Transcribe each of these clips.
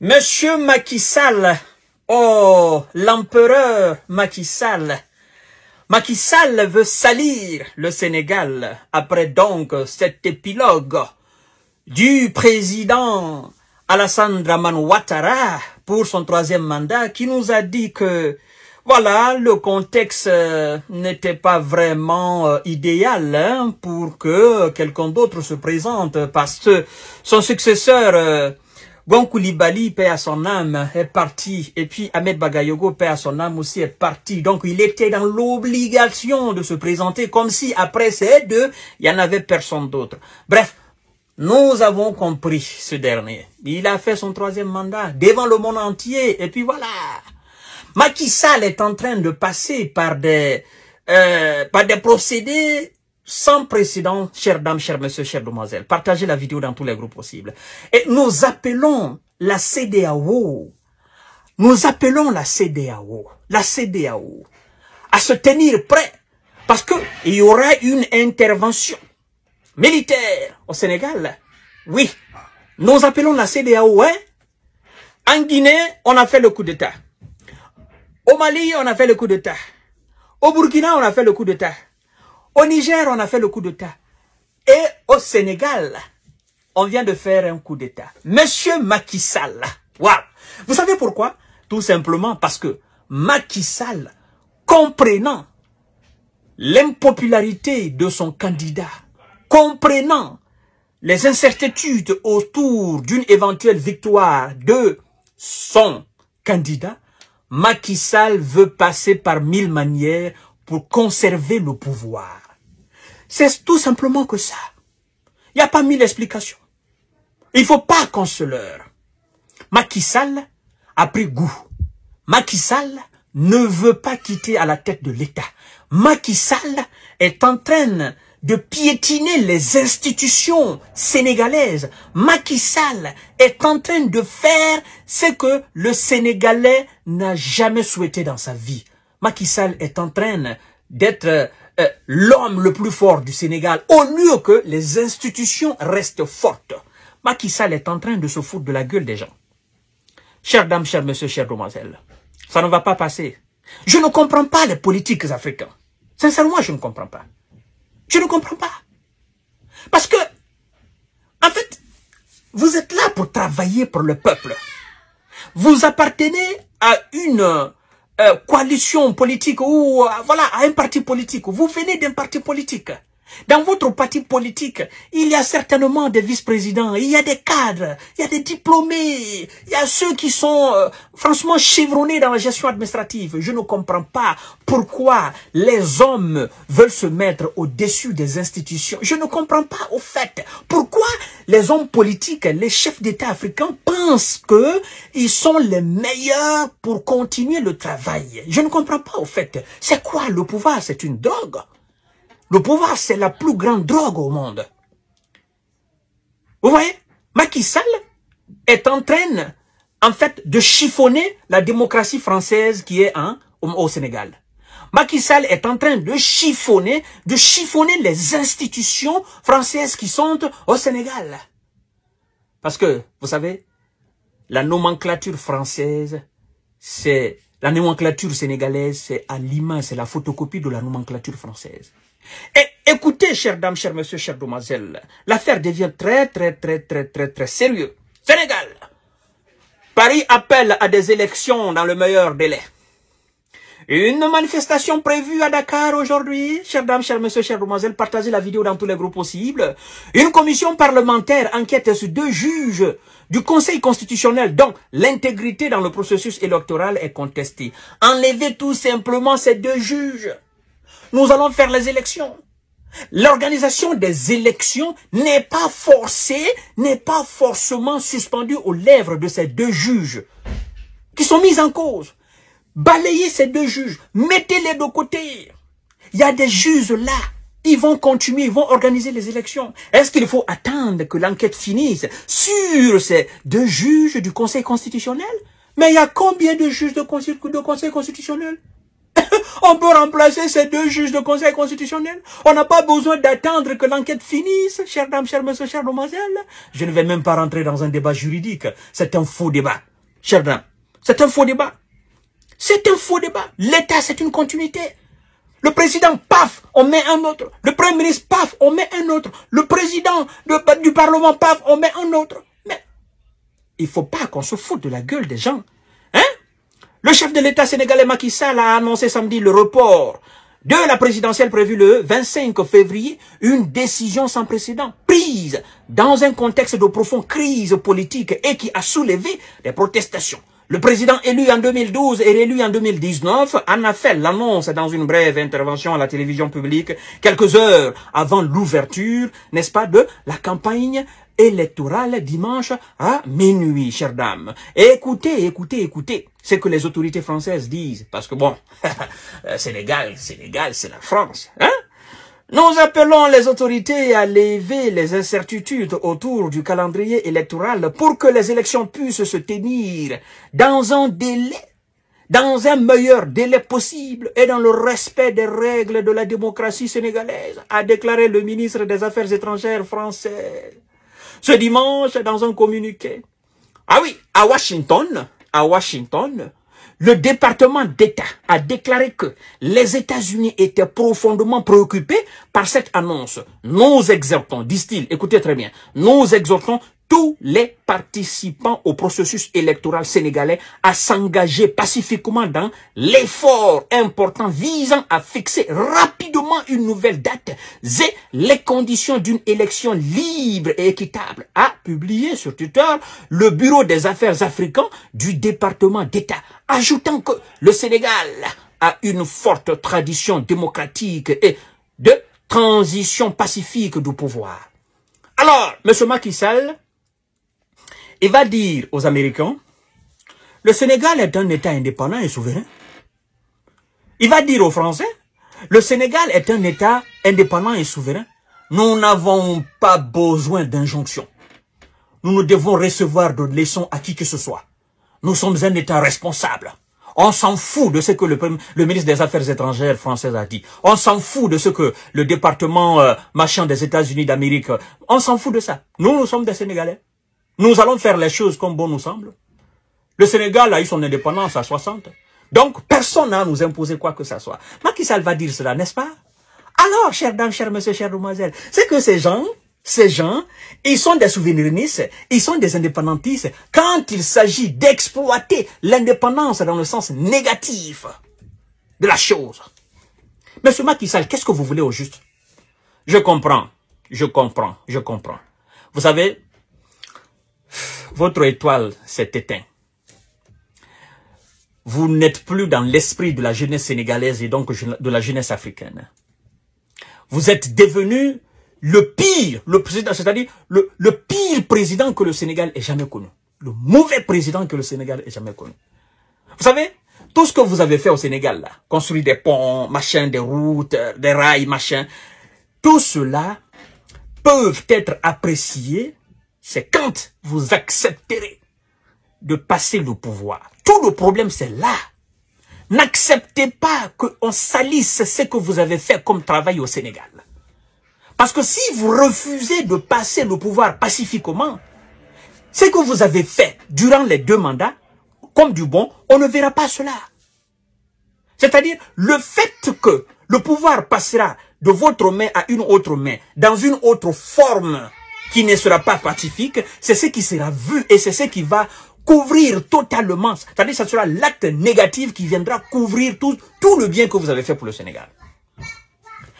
Monsieur Macky Sall, oh, l'empereur Macky Sall, Macky Sall veut salir le Sénégal après donc cet épilogue du président Alassane Draman Ouattara pour son troisième mandat qui nous a dit que voilà, le contexte euh, n'était pas vraiment euh, idéal hein, pour que quelqu'un d'autre se présente parce que son successeur euh, Bon Koulibaly, paix à son âme, est parti. Et puis Ahmed Bagayogo, paix à son âme aussi, est parti. Donc il était dans l'obligation de se présenter comme si après ces deux, il n'y en avait personne d'autre. Bref, nous avons compris ce dernier. Il a fait son troisième mandat devant le monde entier. Et puis voilà. Macky Sall est en train de passer par des, euh, par des procédés sans précédent, chers dames, chers messieurs, chères demoiselles. Partagez la vidéo dans tous les groupes possibles. Et nous appelons la CDAO, nous appelons la CDAO, la CDAO, à se tenir prêt parce que il y aura une intervention militaire au Sénégal. Oui, nous appelons la CDAO. Hein. En Guinée, on a fait le coup d'État. Au Mali, on a fait le coup d'État. Au Burkina, on a fait le coup d'État. Au Niger, on a fait le coup d'État. Et au Sénégal, on vient de faire un coup d'État. Monsieur Macky Sall, waouh Vous savez pourquoi Tout simplement parce que Macky Sall, comprenant l'impopularité de son candidat, comprenant les incertitudes autour d'une éventuelle victoire de son candidat, Macky Sall veut passer par mille manières pour conserver le pouvoir. C'est tout simplement que ça. Il n'y a pas mille explications. Il ne faut pas qu'on se Macky Sall a pris goût. Macky Sall ne veut pas quitter à la tête de l'État. Macky Sall est en train de piétiner les institutions sénégalaises. Macky Sall est en train de faire ce que le Sénégalais n'a jamais souhaité dans sa vie. Macky Sall est en train d'être euh, l'homme le plus fort du Sénégal, au lieu que les institutions restent fortes. Macky Sall est en train de se foutre de la gueule des gens. Chères dames, chers messieurs, chères demoiselles, ça ne va pas passer. Je ne comprends pas les politiques africains. Sincèrement, je ne comprends pas. Je ne comprends pas. Parce que, en fait, vous êtes là pour travailler pour le peuple. Vous appartenez à une euh, coalition politique ou euh, voilà à un parti politique. Vous venez d'un parti politique. Dans votre parti politique, il y a certainement des vice-présidents, il y a des cadres, il y a des diplômés, il y a ceux qui sont euh, franchement chevronnés dans la gestion administrative. Je ne comprends pas pourquoi les hommes veulent se mettre au-dessus des institutions. Je ne comprends pas au fait pourquoi les hommes politiques, les chefs d'État africains pensent qu'ils sont les meilleurs pour continuer le travail. Je ne comprends pas au fait. C'est quoi le pouvoir C'est une drogue le pouvoir, c'est la plus grande drogue au monde. Vous voyez Macky Sall est en train, en fait, de chiffonner la démocratie française qui est en, au Sénégal. Macky Sall est en train de chiffonner, de chiffonner les institutions françaises qui sont au Sénégal. Parce que, vous savez, la nomenclature française, c'est la nomenclature sénégalaise, c'est à l'image, c'est la photocopie de la nomenclature française. Et écoutez, chères dames, chers messieurs, chères demoiselles, l'affaire devient très, très, très, très, très, très sérieux. Sénégal, Paris appelle à des élections dans le meilleur délai. Une manifestation prévue à Dakar aujourd'hui. Chères dames, chers messieurs, chères demoiselles, partagez la vidéo dans tous les groupes possibles. Une commission parlementaire enquête sur deux juges du Conseil constitutionnel Donc, l'intégrité dans le processus électoral est contestée. Enlevez tout simplement ces deux juges. Nous allons faire les élections. L'organisation des élections n'est pas forcée, n'est pas forcément suspendue aux lèvres de ces deux juges qui sont mis en cause. Balayez ces deux juges. Mettez-les de côté. Il y a des juges là. Ils vont continuer, ils vont organiser les élections. Est-ce qu'il faut attendre que l'enquête finisse sur ces deux juges du Conseil constitutionnel Mais il y a combien de juges de Conseil, constitutionnel on peut remplacer ces deux juges de conseil constitutionnel. On n'a pas besoin d'attendre que l'enquête finisse, chère dame, chère monsieur, chère demoiselle. Je ne vais même pas rentrer dans un débat juridique. C'est un faux débat. Chère dame, c'est un faux débat. C'est un faux débat. L'État, c'est une continuité. Le président, paf, on met un autre. Le premier ministre, paf, on met un autre. Le président bah, du Parlement, paf, on met un autre. Mais il faut pas qu'on se foute de la gueule des gens. Hein Le chef de l'État sénégalais Macky Sall a annoncé samedi le report de la présidentielle prévue le 25 février, une décision sans précédent, prise dans un contexte de profonde crise politique et qui a soulevé des protestations le président élu en 2012 et réélu en 2019 en a fait l'annonce dans une brève intervention à la télévision publique quelques heures avant l'ouverture, n'est-ce pas, de la campagne électorale dimanche à minuit, chère dame. écoutez, écoutez, écoutez ce que les autorités françaises disent. Parce que bon, euh, Sénégal, Sénégal, c'est la France. Hein nous appelons les autorités à lever les incertitudes autour du calendrier électoral pour que les élections puissent se tenir dans un délai, dans un meilleur délai possible et dans le respect des règles de la démocratie sénégalaise, a déclaré le ministre des Affaires étrangères français ce dimanche dans un communiqué. Ah oui, à Washington, à Washington, le département d'État a déclaré que les États-Unis étaient profondément préoccupés par cette annonce. Nous exhortons, disent-ils, écoutez très bien, nous exhortons tous les participants au processus électoral sénégalais à s'engager pacifiquement dans l'effort important visant à fixer rapidement une nouvelle date et les conditions d'une élection libre et équitable, a publié sur Twitter le Bureau des affaires africains du département d'État, ajoutant que le Sénégal a une forte tradition démocratique et de transition pacifique du pouvoir. Alors, M. Macky Sall il va dire aux Américains, le Sénégal est un État indépendant et souverain. Il va dire aux Français, le Sénégal est un État indépendant et souverain. Nous n'avons pas besoin d'injonction. Nous ne devons recevoir de leçons à qui que ce soit. Nous sommes un État responsable. On s'en fout de ce que le, ministre des Affaires étrangères français a dit. On s'en fout de ce que le département euh, marchand des États-Unis d'Amérique... On s'en fout de ça. Nous, nous sommes des Sénégalais. Nous allons faire les choses comme bon nous semble. Le Sénégal a eu son indépendance à 60. Donc, personne n'a nous imposer quoi que ce soit. Macky Sall va dire cela, n'est-ce pas Alors, chers dames, chers messieurs, chères demoiselles, c'est que ces gens, ces gens, ils sont des souverainistes, ils sont des indépendantistes quand il s'agit d'exploiter l'indépendance dans le sens négatif de la chose. Monsieur Macky Sall, qu'est-ce que vous voulez au juste Je comprends, je comprends, je comprends. Vous savez, votre étoile s'est éteinte. Vous n'êtes plus dans l'esprit de la jeunesse sénégalaise et donc de la jeunesse africaine. Vous êtes devenu le pire, le président, c'est-à-dire le, pire président que le Sénégal ait jamais connu. Le mauvais président que le Sénégal ait jamais connu. Vous savez, tout ce que vous avez fait au Sénégal, construit construire des ponts, machin, des routes, euh, des rails, machin, tout cela peuvent être appréciés c'est quand vous accepterez de passer le pouvoir. Tout le problème, c'est là. N'acceptez pas qu'on salisse ce que vous avez fait comme travail au Sénégal. Parce que si vous refusez de passer le pouvoir pacifiquement, ce que vous avez fait durant les deux mandats, comme du bon, on ne verra pas cela. C'est-à-dire, le fait que le pouvoir passera de votre main à une autre main, dans une autre forme, qui ne sera pas pacifique, c'est ce qui sera vu et c'est ce qui va couvrir totalement. C'est-à-dire que ce sera l'acte négatif qui viendra couvrir tout, tout le bien que vous avez fait pour le Sénégal.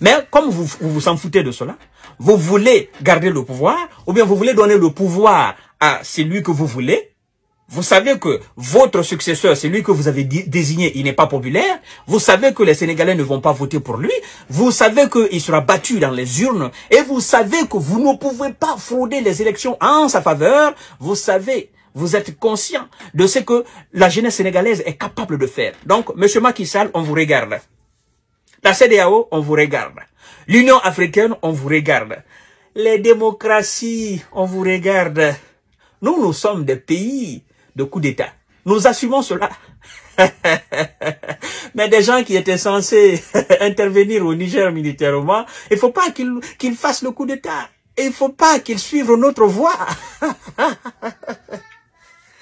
Mais comme vous vous, vous en foutez de cela, vous voulez garder le pouvoir, ou bien vous voulez donner le pouvoir à celui que vous voulez, vous savez que votre successeur, celui que vous avez désigné, il n'est pas populaire. Vous savez que les Sénégalais ne vont pas voter pour lui. Vous savez qu'il sera battu dans les urnes. Et vous savez que vous ne pouvez pas frauder les élections en sa faveur. Vous savez, vous êtes conscient de ce que la jeunesse sénégalaise est capable de faire. Donc, Monsieur Macky Sall, on vous regarde. La CDAO, on vous regarde. L'Union africaine, on vous regarde. Les démocraties, on vous regarde. Nous, nous sommes des pays de coup d'État. Nous assumons cela. Mais des gens qui étaient censés intervenir au Niger militairement, il faut pas qu'ils fassent le coup d'État. Il faut pas qu'ils suivent notre voie.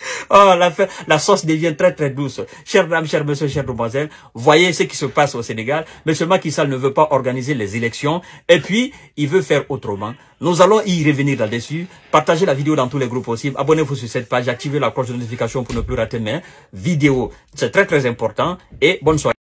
Oh, la, la sauce devient très très douce. Chère dame, chers messieurs, chère demoiselles, voyez ce qui se passe au Sénégal. Monsieur Macky Sall ne veut pas organiser les élections et puis il veut faire autrement. Nous allons y revenir là-dessus. Partagez la vidéo dans tous les groupes possibles. Abonnez-vous sur cette page, activez la cloche de notification pour ne plus rater mes vidéo. C'est très très important et bonne soirée.